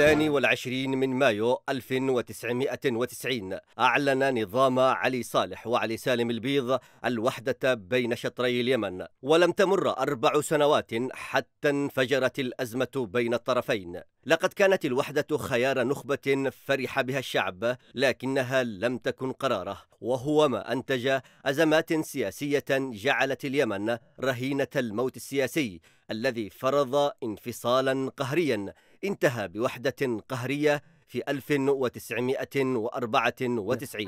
الثاني والعشرين من مايو 1990 أعلن نظام علي صالح وعلي سالم البيض الوحدة بين شطري اليمن ولم تمر أربع سنوات حتى انفجرت الأزمة بين الطرفين لقد كانت الوحدة خيار نخبة فرح بها الشعب لكنها لم تكن قراره وهو ما أنتج أزمات سياسية جعلت اليمن رهينة الموت السياسي الذي فرض انفصالا قهريا انتهى بوحدة قهرية في 1994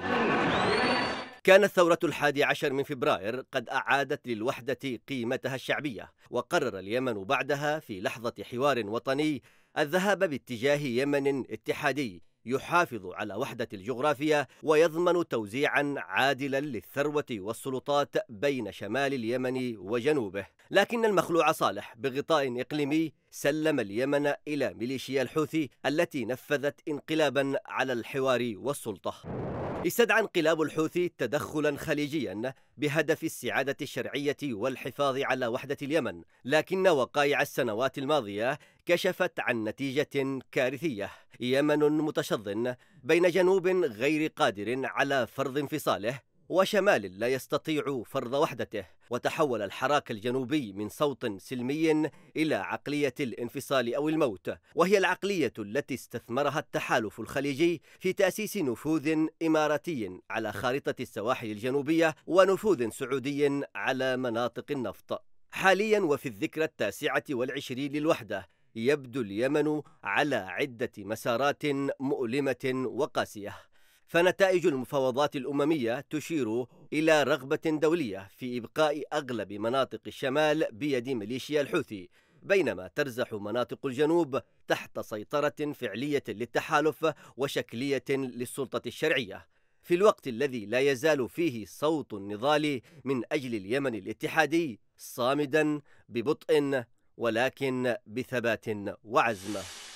كانت ثورة الحادي عشر من فبراير قد أعادت للوحدة قيمتها الشعبية وقرر اليمن بعدها في لحظة حوار وطني الذهاب باتجاه يمن اتحادي يحافظ على وحدة الجغرافية ويضمن توزيعا عادلا للثروة والسلطات بين شمال اليمن وجنوبه لكن المخلوع صالح بغطاء إقليمي سلم اليمن إلى ميليشيا الحوثي التي نفذت انقلابا على الحوار والسلطة استدعى انقلاب الحوثي تدخلا خليجيا بهدف السعادة الشرعية والحفاظ على وحدة اليمن لكن وقائع السنوات الماضية كشفت عن نتيجة كارثية يمن متشظن بين جنوب غير قادر على فرض انفصاله وشمال لا يستطيع فرض وحدته وتحول الحراك الجنوبي من صوت سلمي إلى عقلية الانفصال أو الموت وهي العقلية التي استثمرها التحالف الخليجي في تأسيس نفوذ إماراتي على خارطة السواحل الجنوبية ونفوذ سعودي على مناطق النفط حاليا وفي الذكرى التاسعة والعشرين للوحدة يبدو اليمن على عدة مسارات مؤلمة وقاسية فنتائج المفاوضات الأممية تشير إلى رغبة دولية في إبقاء أغلب مناطق الشمال بيد ميليشيا الحوثي بينما ترزح مناطق الجنوب تحت سيطرة فعلية للتحالف وشكلية للسلطة الشرعية في الوقت الذي لا يزال فيه صوت النضال من أجل اليمن الاتحادي صامدا ببطء ولكن بثبات وعزمه